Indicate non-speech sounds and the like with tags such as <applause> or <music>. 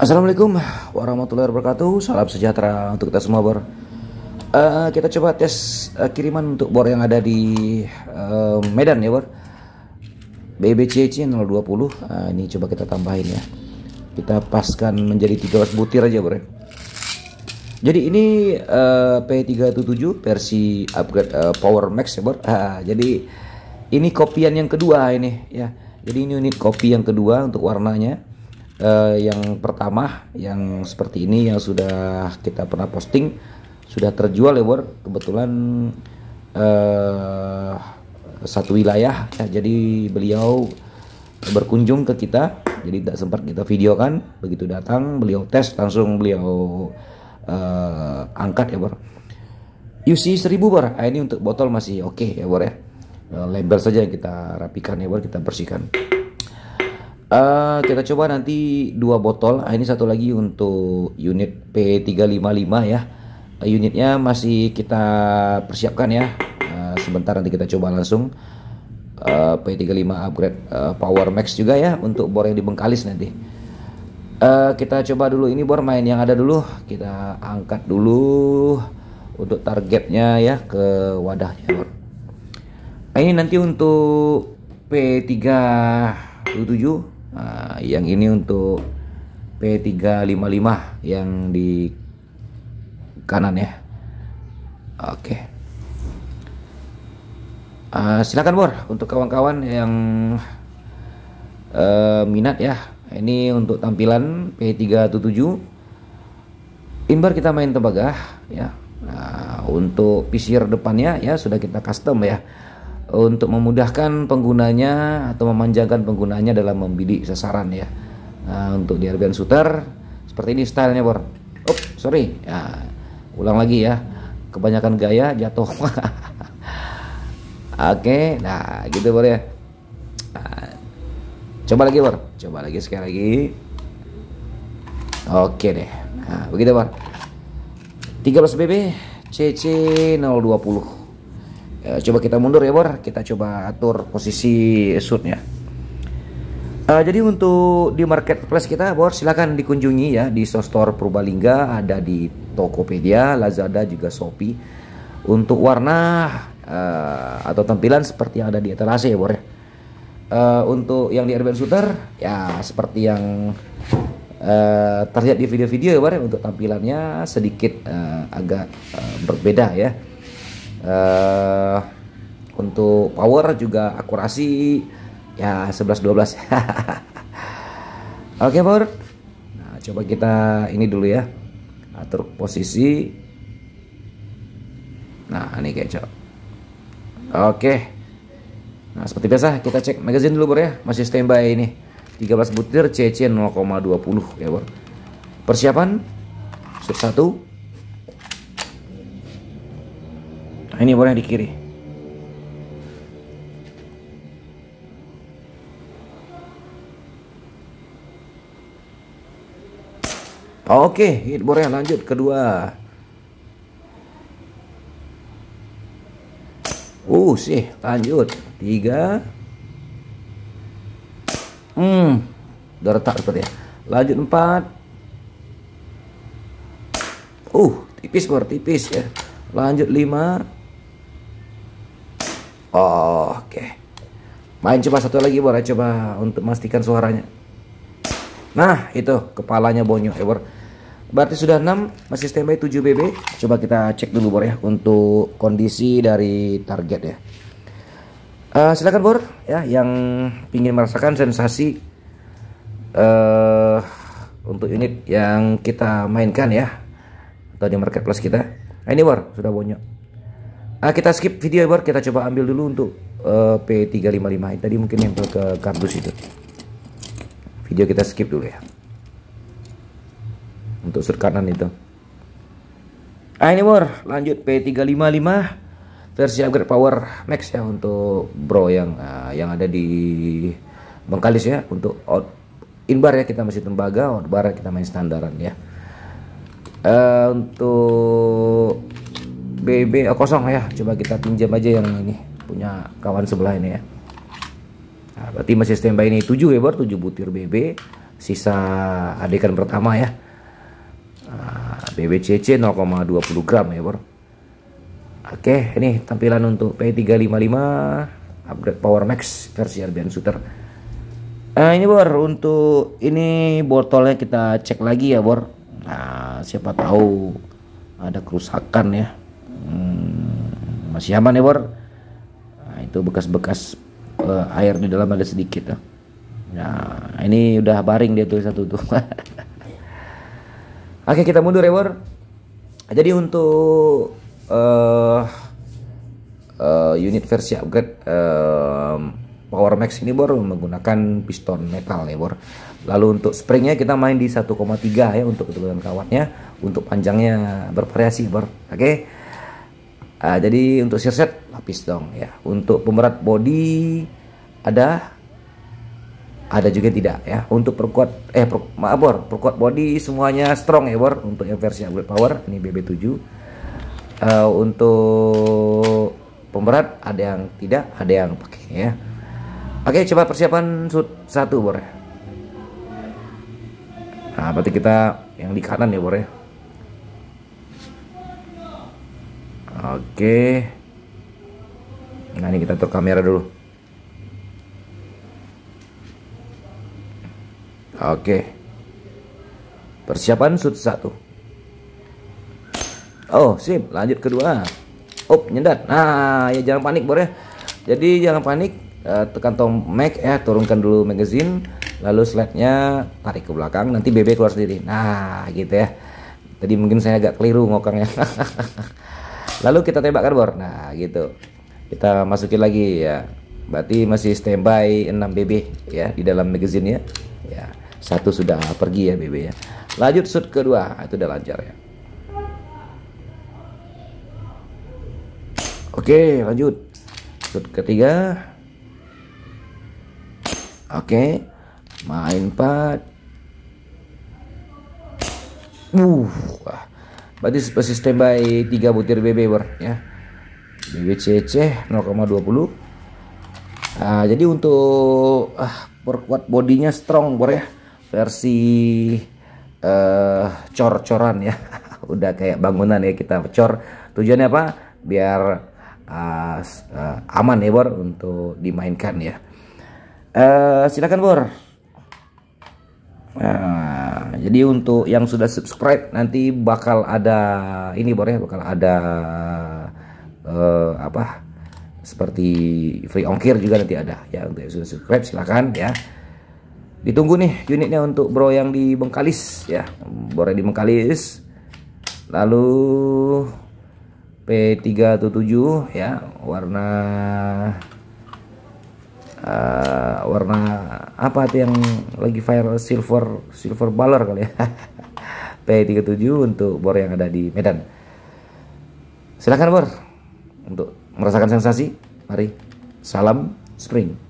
Assalamualaikum warahmatullahi wabarakatuh. Salam sejahtera untuk kita semua bor. Uh, kita coba tes uh, kiriman untuk bor yang ada di uh, Medan ya bor. BBCC 020. Uh, ini coba kita tambahin ya. Kita paskan menjadi 13 butir aja bor. Ya. Jadi ini uh, P377 versi upgrade uh, Power Max ya bor. Uh, jadi ini kopian yang kedua ini ya. Jadi ini unit kopi yang kedua untuk warnanya uh, yang pertama yang seperti ini yang sudah kita pernah posting sudah terjual ya Bor kebetulan uh, satu wilayah ya, jadi beliau berkunjung ke kita jadi tidak sempat kita videokan begitu datang beliau tes langsung beliau uh, angkat ya Bor UC 1000 Bor nah, ini untuk botol masih oke okay, ya Bor ya uh, label saja kita rapikan ya kita bersihkan Uh, kita coba nanti dua botol. Nah, ini satu lagi untuk unit P355 ya. Uh, unitnya masih kita persiapkan ya. Uh, sebentar nanti kita coba langsung. Uh, P35 upgrade uh, Power Max juga ya untuk bor yang dibengkalis nanti. Uh, kita coba dulu ini bor main yang ada dulu. Kita angkat dulu untuk targetnya ya ke wadahnya bor. Nah, ini nanti untuk P3 Nah, yang ini untuk P355 yang di kanan ya oke uh, silakan Bor untuk kawan-kawan yang uh, minat ya ini untuk tampilan P377 Inbar kita main tembaga ya. Nah, untuk pisir depannya ya sudah kita custom ya untuk memudahkan penggunanya atau memanjangkan penggunanya dalam membidik sasaran ya. Nah, untuk di Arabian Shooter seperti ini stylenya bor. Oh, sorry. Ya, ulang lagi ya. Kebanyakan gaya jatuh. <laughs> Oke, okay, nah gitu bor ya. Nah, coba lagi bor, coba lagi sekali lagi. Oke okay deh. Nah, begitu bor. 13 BB CC 020. Eh, coba kita mundur ya Bor kita coba atur posisi shootnya uh, eh, jadi untuk di marketplace kita Bor silahkan dikunjungi ya di store Purbalingga ada di Tokopedia Lazada juga Shopee untuk warna uh, atau tampilan seperti yang ada di etalase ya Bor ya uh, untuk yang di Urban Shooter ya seperti yang uh, terlihat di video-video ya Bor ya. untuk tampilannya sedikit uh, agak uh, berbeda ya uh, untuk power juga akurasi ya 11 12 <laughs> oke okay, power nah coba kita ini dulu ya atur posisi nah ini kecok oke okay. nah seperti biasa kita cek magazine dulu bro ya masih standby ini 13 butir CC 0,20 ya bro persiapan sur 1 Nah, ini boleh di kiri Oke, okay, hit boleh lanjut kedua. Uh, sih, lanjut. Tiga. Hmm, udah retak seperti ya. Lanjut empat. Uh, tipis luar tipis ya. Lanjut lima. Oke. Main coba satu lagi Bor, coba untuk memastikan suaranya. Nah, itu kepalanya bonyok, ya eh, Bor. Berarti sudah 6, masih standby 7 BB. Coba kita cek dulu Bor ya untuk kondisi dari target ya. Uh, silakan Bor ya yang ingin merasakan sensasi uh, untuk unit yang kita mainkan ya atau di marketplace kita. Nah, ini Bor sudah bonyok. Nah, kita skip video ya, kita coba ambil dulu untuk uh, eh, P355 tadi mungkin nempel ke kardus itu. Video kita skip dulu ya. Untuk serkanan itu. Ah ini Bor. lanjut P355 versi upgrade power max ya untuk bro yang uh, yang ada di Bengkalis ya untuk out in bar ya kita masih tembaga out bar kita main standaran ya. Uh, untuk BB oh, kosong ya coba kita pinjam aja yang ini punya kawan sebelah ini ya nah, berarti masih standby ini 7 ya bor 7 butir BB sisa adegan pertama ya ah, BBCC 0,20 gram ya bor oke ini tampilan untuk P355 upgrade Power Max versi Arbian Shooter nah ini bor untuk ini botolnya kita cek lagi ya bor nah siapa tahu ada kerusakan ya masih aman ya Bor nah, itu bekas-bekas uh, air di dalam ada sedikit nah ini udah baring dia tuh satu tuh <laughs> oke kita mundur ya Bor jadi untuk uh, uh, unit versi upgrade uh, Power Max ini Bor menggunakan piston metal ya Bor. Lalu untuk springnya kita main di 1,3 ya untuk ketebalan kawatnya, untuk panjangnya bervariasi Bor. Oke. Okay? Uh, jadi untuk sirset lapis dong ya. Untuk pemberat body ada ada juga tidak ya. Untuk perkuat eh per, maaf bor, perkuat body semuanya strong ya bor untuk yang versi bullet power ini BB7. Uh, ah, untuk pemberat ada yang tidak, ada yang pakai ya. Oke, coba persiapan sud satu bor. ya. Nah, berarti kita yang di kanan ya bor ya. Oke. Nah, ini kita tutup kamera dulu. Oke. Persiapan shoot satu. Oh, sip. Lanjut kedua. Up, nyendat. Nah, ya jangan panik, Bro ya. Jadi jangan panik, eh, tekan tombol mag ya, turunkan dulu magazine, lalu slide-nya tarik ke belakang, nanti BB keluar sendiri. Nah, gitu ya. Tadi mungkin saya agak keliru ngokangnya. <laughs> lalu kita tembak karbor nah gitu kita masukin lagi ya berarti masih standby 6 BB ya di dalam magazine ya ya satu sudah pergi ya BB ya lanjut shoot kedua ah, itu udah lancar ya oke lanjut shoot ketiga oke main 4 uh berarti stay by 3 butir BB ber ya BBCC 0,20 Nah, jadi untuk ah, perkuat bodinya strong bor ya versi uh, cor-coran ya <laughs> udah kayak bangunan ya kita cor tujuannya apa biar uh, uh, aman ya bor untuk dimainkan ya uh, silakan bor nah, jadi untuk yang sudah subscribe nanti bakal ada ini boleh ya, bakal ada uh, apa? Seperti free ongkir juga nanti ada ya untuk yang sudah subscribe silahkan ya. Ditunggu nih unitnya untuk bro yang di Bengkalis ya. boleh di Bengkalis. Lalu P377 ya warna uh, warna apa tuh yang lagi viral silver silver baller kali ya <laughs> P37 untuk bor yang ada di Medan silahkan bor untuk merasakan sensasi mari salam spring